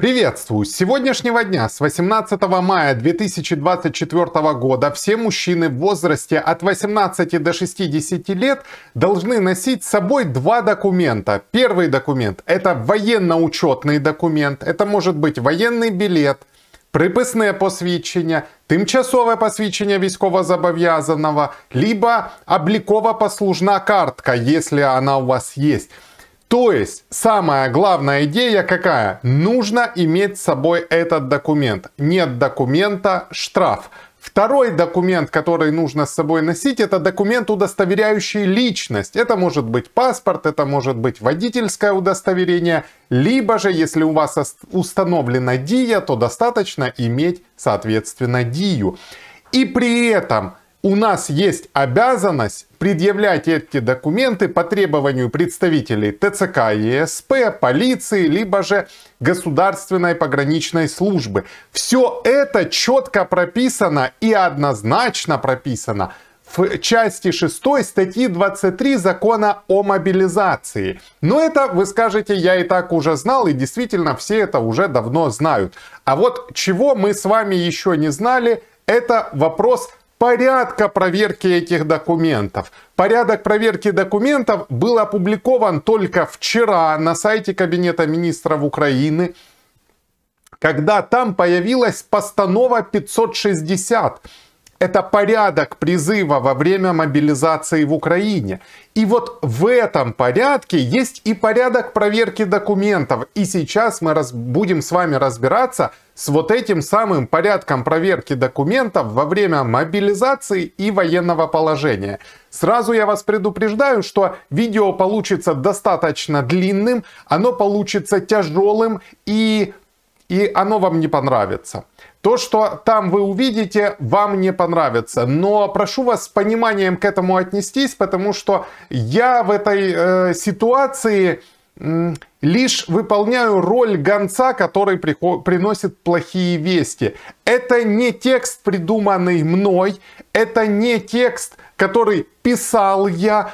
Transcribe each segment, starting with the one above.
Приветствую! С сегодняшнего дня, с 18 мая 2024 года, все мужчины в возрасте от 18 до 60 лет должны носить с собой два документа. Первый документ – это военно-учетный документ. Это может быть военный билет, приписне тимчасовое посвящение посвідчення військовозобов'язаного, либо обликова послужная картка, если она у вас есть. То есть, самая главная идея какая? Нужно иметь с собой этот документ. Нет документа – штраф. Второй документ, который нужно с собой носить, это документ, удостоверяющий личность. Это может быть паспорт, это может быть водительское удостоверение, либо же, если у вас установлена ДИЯ, то достаточно иметь, соответственно, ДИЮ. И при этом у нас есть обязанность предъявлять эти документы по требованию представителей ТЦК ЕСП, полиции, либо же государственной пограничной службы. Все это четко прописано и однозначно прописано в части 6 статьи 23 закона о мобилизации. Но это, вы скажете, я и так уже знал, и действительно все это уже давно знают. А вот чего мы с вами еще не знали, это вопрос порядка проверки этих документов. Порядок проверки документов был опубликован только вчера на сайте Кабинета министров Украины, когда там появилась постанова 560 это порядок призыва во время мобилизации в Украине. И вот в этом порядке есть и порядок проверки документов. И сейчас мы раз, будем с вами разбираться с вот этим самым порядком проверки документов во время мобилизации и военного положения. Сразу я вас предупреждаю, что видео получится достаточно длинным, оно получится тяжелым и, и оно вам не понравится. То, что там вы увидите, вам не понравится. Но прошу вас с пониманием к этому отнестись, потому что я в этой э, ситуации лишь выполняю роль гонца, который приносит плохие вести. Это не текст, придуманный мной, это не текст, который писал я.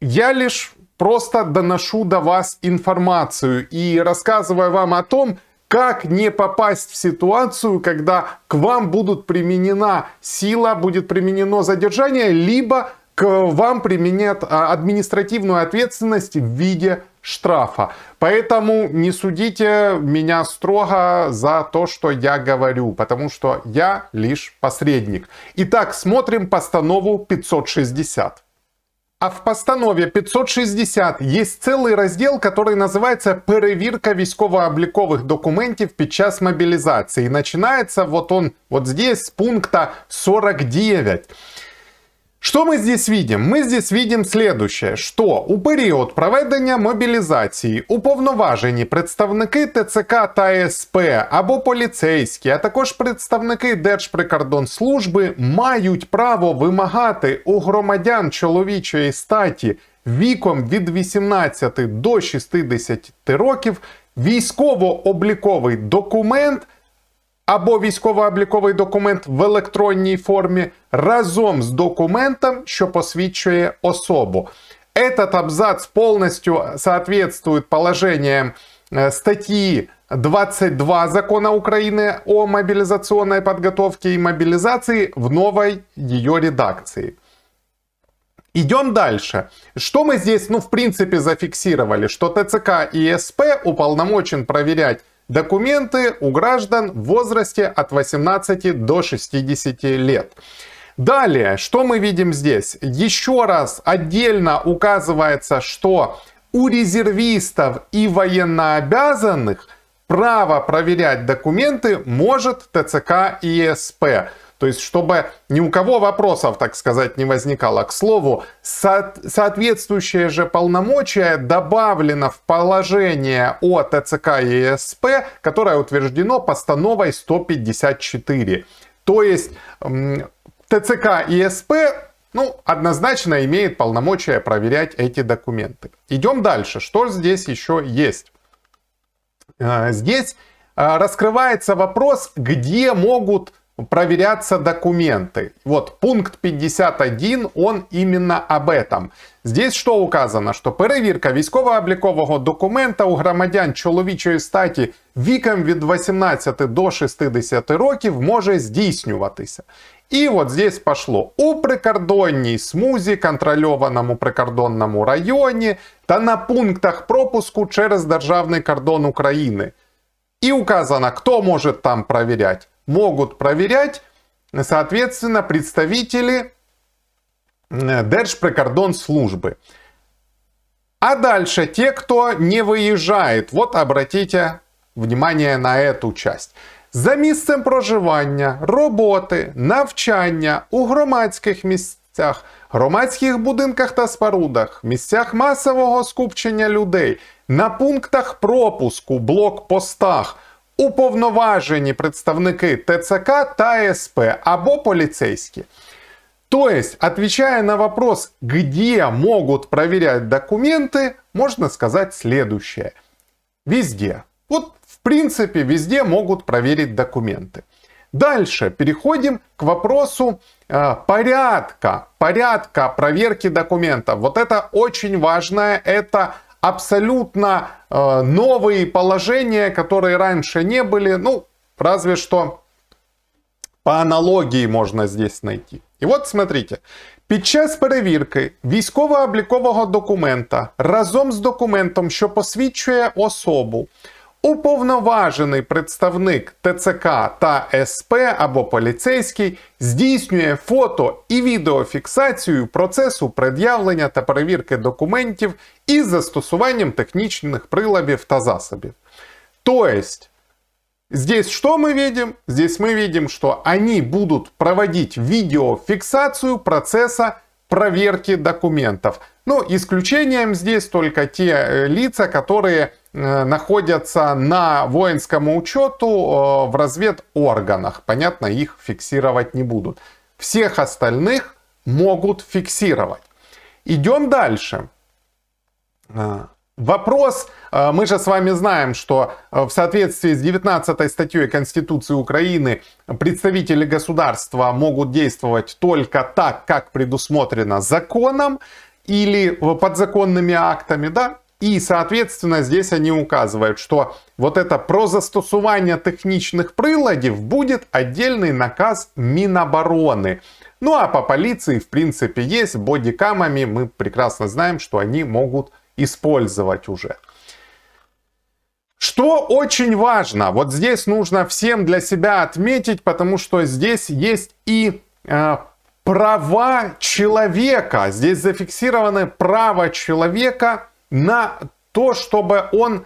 Я лишь просто доношу до вас информацию и рассказываю вам о том, как не попасть в ситуацию, когда к вам будут применена сила, будет применено задержание, либо к вам применят а, административную ответственность в виде штрафа. Поэтому не судите меня строго за то, что я говорю, потому что я лишь посредник. Итак, смотрим постанову 560. А в постанові 560 є цілий розділ, який називається Перевірка військово-облікових документів під час и начинается вот он вот здесь з пункту 49. Что мы здесь видим? Ми здесь видим следующее, що у період проведення мобілізації уповноважені представники ТЦК та СП або поліцейські, а також представники Держприкордонслужби мають право вимагати у громадян чоловічої статі віком від 18 до 60 років військово-обліковий документ. або військово-обліковий документ в електронній формі разом з документом, що посвідчує особу. Этот абзац полностью соответствует положениям статьи 22 закона Украины о мобилизационной подготовке и мобилизации в новой ее редакции. Идем дальше. Что мы здесь, ну, в принципе, зафиксировали? Что ТЦК и СП уполномочен проверять документы у граждан в возрасте от 18 до 60 лет. Далее, что мы видим здесь? Еще раз отдельно указывается, что у резервистов и военнообязанных право проверять документы может ТЦК и СП. То есть, чтобы ни у кого вопросов, так сказать, не возникало. К слову, со- соответствующее же полномочие добавлено в положение о ТЦК и ЕСП, которое утверждено постановой 154. То есть, ТЦК и ЕСП ну, однозначно имеет полномочия проверять эти документы. Идем дальше. Что здесь еще есть? А, здесь а, раскрывается вопрос, где могут проверяться документы. Вот пункт 51, он именно об этом. Здесь що указано, що перевірка військово-облікового документа у громадян чоловічої статі віком від 18 до 60 років може здійснюватися. І от здесь пішло у прикордонній смузі, контрольованому прикордонному районі та на пунктах пропуску через державний кордон України. І указано, хто може там перевіряти могут проверять, соответственно, представители Держприкордон службы. А дальше те, кто не выезжает. Вот обратите внимание на эту часть. За місцем проживання, роботи, навчання у громадських місцях, громадських будинках та спорудах, місцях масового скупчення людей, на пунктах пропуску, блокпостах – уповноважені представники ТЦК та СП або полицейские. То есть, отвечая на вопрос, где могут проверять документы, можно сказать следующее. Везде. Вот в принципе везде могут проверить документы. Дальше переходим к вопросу э, порядка, порядка проверки документов. Вот это очень важное, это абсолютно э, новые положения, которые раньше не были. Ну, разве что по аналогии можно здесь найти. И вот смотрите, під час перевірки військово-облікового документа разом з документом, що посвідчує особу, Уповноважений представник ТЦК та СП або поліцейський здійснює фото і відеофіксацію процесу пред'явлення та перевірки документів із застосуванням технічних приладів та засобів. Тобто, Здесь что мы видим? Здесь мы видим, что они будут проводить видеофиксацию процесса проверки документов. Но исключением здесь только те э, лица, которые Э, находятся на воинскому учету э, в разведорганах. Понятно, их фиксировать не будут. Всех остальных могут фиксировать. Идем дальше. Э, вопрос, мы же с вами знаем, что в соответствии с 19 статьей Конституции Украины представители государства могут действовать только так, как предусмотрено законом или подзаконными актами, да, и, соответственно, здесь они указывают, что вот это про застосування техничных приладів будет отдельный наказ Минобороны. Ну а по полиции, в принципе, есть. Бодикамами мы прекрасно знаем, что они могут использовать уже. Что очень важно, вот здесь нужно всем для себя отметить, потому что здесь есть и э, права человека. Здесь зафиксированы права человека на то, чтобы он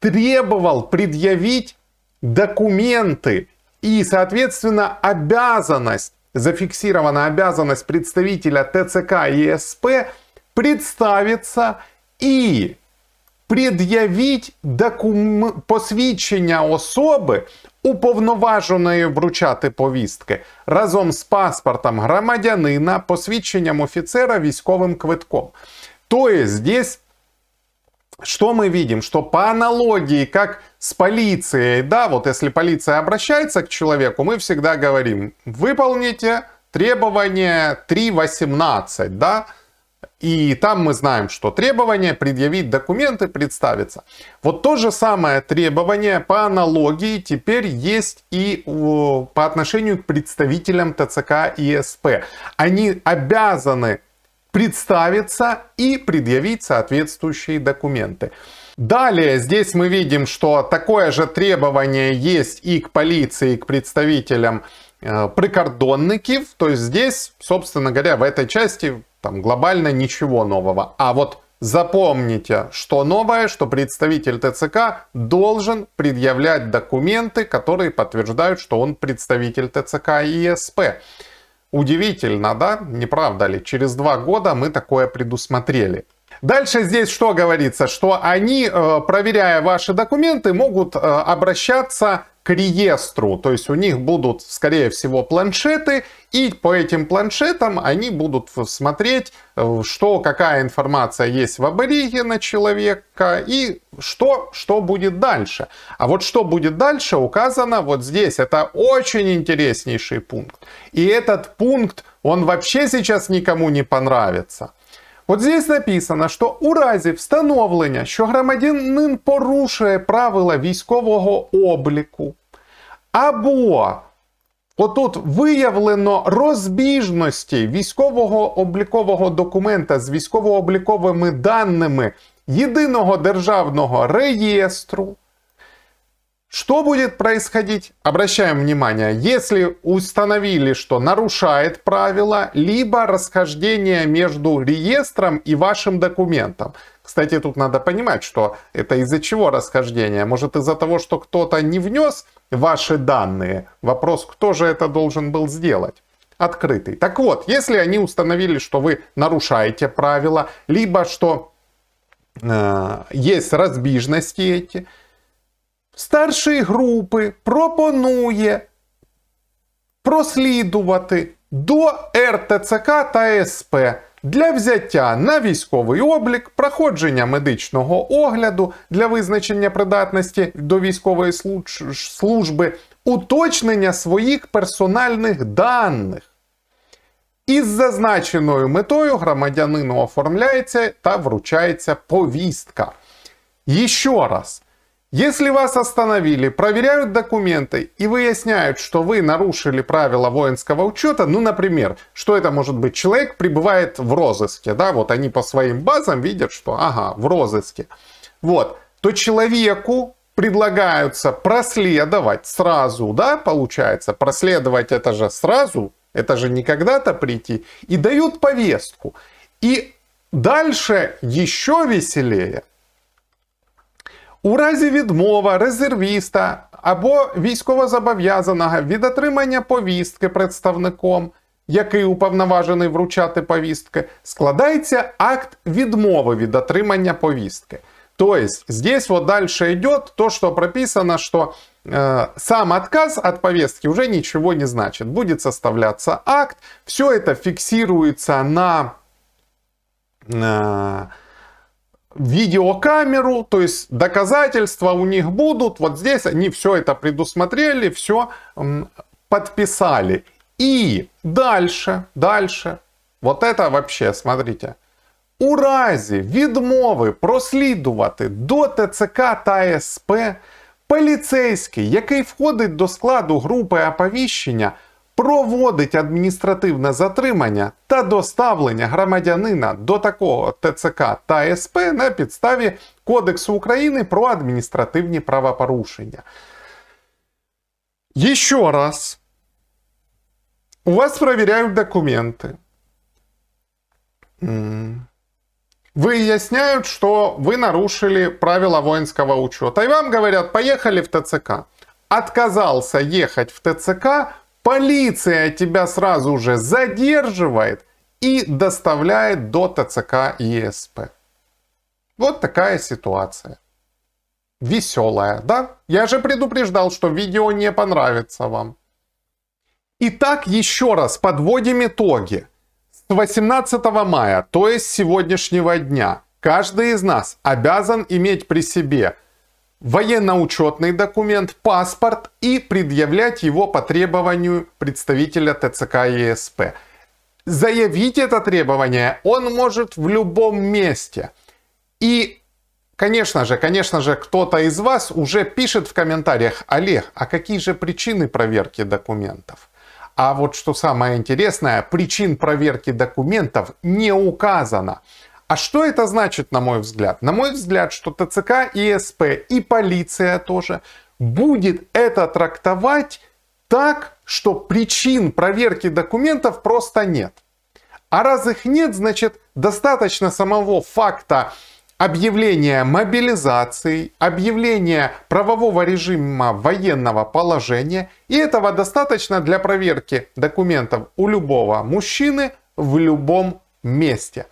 требовал предъявить документы и, соответственно, обязанность, зафиксирована обязанность представителя ТЦК и СП представиться и предъявить докум... посвідчення особи, уповноваженої вручати повістки разом з паспортом громадянина, посвідченням офіцера, військовим квитком. Тобто, здесь что мы видим? Что по аналогии, как с полицией, да, вот если полиция обращается к человеку, мы всегда говорим, выполните требование 3.18, да, и там мы знаем, что требование предъявить документы, представиться. Вот то же самое требование по аналогии теперь есть и по отношению к представителям ТЦК и СП. Они обязаны представиться и предъявить соответствующие документы. Далее здесь мы видим, что такое же требование есть и к полиции, и к представителям э, прикордонников. То есть здесь, собственно говоря, в этой части там глобально ничего нового. А вот запомните, что новое, что представитель ТЦК должен предъявлять документы, которые подтверждают, что он представитель ТЦК и СП. Удивительно, да? Не правда ли? Через два года мы такое предусмотрели. Дальше здесь что говорится, что они, э, проверяя ваши документы, могут э, обращаться к реестру, то есть у них будут, скорее всего, планшеты, и по этим планшетам они будут смотреть, э, что, какая информация есть в абориге на человека, и что, что будет дальше. А вот что будет дальше указано вот здесь. Это очень интереснейший пункт. И этот пункт, он вообще сейчас никому не понравится. От здесь написано, що у разі встановлення, що громадянин порушує правила військового обліку, або отут виявлено розбіжності військового облікового документа з військово-обліковими даними єдиного державного реєстру. Что будет происходить? Обращаем внимание, если установили, что нарушает правила, либо расхождение между реестром и вашим документом. Кстати, тут надо понимать, что это из-за чего расхождение. Может из-за того, что кто-то не внес ваши данные. Вопрос, кто же это должен был сделать открытый. Так вот, если они установили, что вы нарушаете правила, либо что э, есть разбижности эти, старшої групи пропонує прослідувати до РТЦК та СП для взяття на військовий облік, проходження медичного огляду для визначення придатності до військової служби, уточнення своїх персональних даних. Із зазначеною метою громадянину оформляється та вручається повістка. Ще раз, Если вас остановили, проверяют документы и выясняют, что вы нарушили правила воинского учета, ну, например, что это может быть? Человек пребывает в розыске, да, вот они по своим базам видят, что, ага, в розыске. Вот, то человеку предлагаются проследовать сразу, да, получается, проследовать это же сразу, это же не когда-то прийти, и дают повестку. И дальше еще веселее – У разі відмова резервіста або військовозобов'язаного від отримання повістки представником, який уповноважений вручати повістки, складається акт відмови від отримання повістки. Тобто, то есть здесь вот дальше идет то, что прописано, что э, е, сам отказ от повестки уже ничего не значит. Будет составляться акт, все это фиксируется на... Э, видеокамеру, то есть доказательства у них будут. Вот здесь они все это предусмотрели, все подписали. И дальше, дальше, вот это вообще, смотрите. У разі відмови прослідувати до ТЦК та СП поліцейський, який входить до складу групи оповіщення, проводить адміністративне затримання та доставлення громадянина до такого ТЦК та СП на підставі Кодексу України про адміністративні правопорушення. Еще раз. У вас проверяют документы. Выясняют, что вы нарушили правила воинского учета. И вам говорят, поехали в ТЦК. Отказался ехать в ТЦК, Полиция тебя сразу же задерживает и доставляет до ТЦК ЕСП. Вот такая ситуация. Веселая, да? Я же предупреждал, что видео не понравится вам. Итак, еще раз подводим итоги. С 18 мая, то есть сегодняшнего дня, каждый из нас обязан иметь при себе военно-учетный документ, паспорт и предъявлять его по требованию представителя ТЦК ЕСП. Заявить это требование он может в любом месте. И, конечно же, конечно же, кто-то из вас уже пишет в комментариях, Олег, а какие же причины проверки документов? А вот что самое интересное, причин проверки документов не указано. А что это значит, на мой взгляд? На мой взгляд, что ТЦК и СП, и полиция тоже, будет это трактовать так, что причин проверки документов просто нет. А раз их нет, значит, достаточно самого факта объявления мобилизации, объявления правового режима военного положения, и этого достаточно для проверки документов у любого мужчины в любом месте.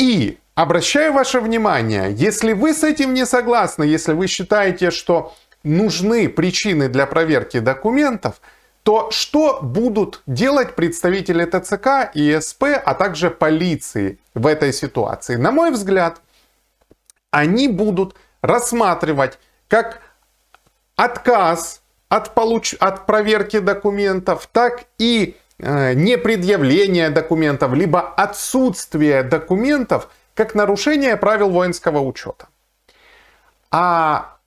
И обращаю ваше внимание, если вы с этим не согласны, если вы считаете, что нужны причины для проверки документов, то что будут делать представители ТЦК, и СП, а также полиции в этой ситуации? На мой взгляд, они будут рассматривать как отказ от, получ... от проверки документов, так и Э, непредъявление документов, либо отсутствие документов как нарушение правил воинского учета. А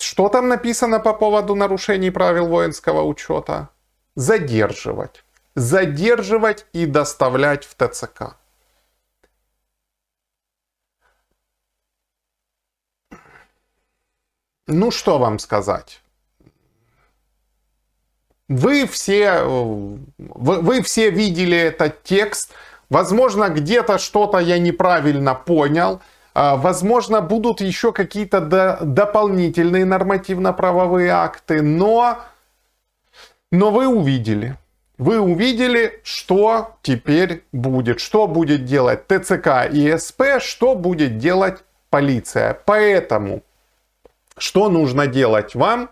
что там написано по поводу нарушений правил воинского учета? Задерживать. Задерживать и доставлять в ТЦК. Ну что вам сказать? Вы все, вы все видели этот текст. Возможно, где-то что-то я неправильно понял. А, возможно, будут еще какие-то до, дополнительные нормативно-правовые акты, но, но вы увидели. Вы увидели, что теперь будет, что будет делать ТЦК и СП, что будет делать полиция. Поэтому, что нужно делать вам,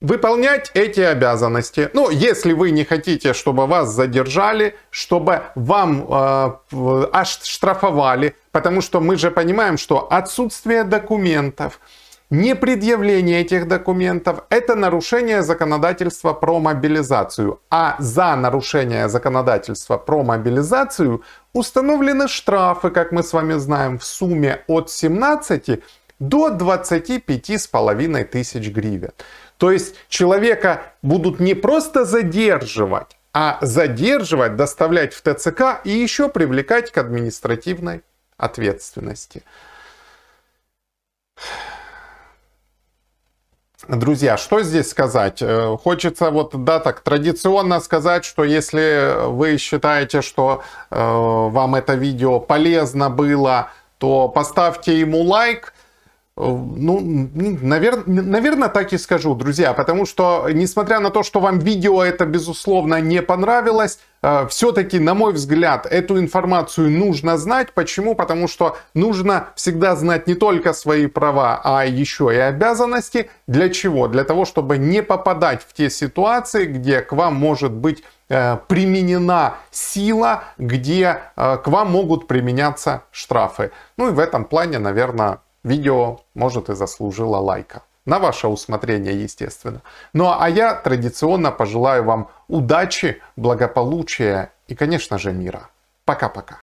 выполнять эти обязанности. Ну, если вы не хотите, чтобы вас задержали, чтобы вам э, аж штрафовали, потому что мы же понимаем, что отсутствие документов, не предъявление этих документов – это нарушение законодательства про мобилизацию. А за нарушение законодательства про мобилизацию установлены штрафы, как мы с вами знаем, в сумме от 17 до 25 с половиной тысяч гривен. То есть человека будут не просто задерживать, а задерживать, доставлять в ТЦК и еще привлекать к административной ответственности. Друзья, что здесь сказать? Э, хочется вот, да, так традиционно сказать, что если вы считаете, что э, вам это видео полезно было, то поставьте ему лайк, ну, наверное, наверное, так и скажу, друзья, потому что, несмотря на то, что вам видео это, безусловно, не понравилось, э, все-таки, на мой взгляд, эту информацию нужно знать. Почему? Потому что нужно всегда знать не только свои права, а еще и обязанности. Для чего? Для того, чтобы не попадать в те ситуации, где к вам может быть э, применена сила, где э, к вам могут применяться штрафы. Ну и в этом плане, наверное, видео, может, и заслужило лайка. На ваше усмотрение, естественно. Ну а я традиционно пожелаю вам удачи, благополучия и, конечно же, мира. Пока-пока.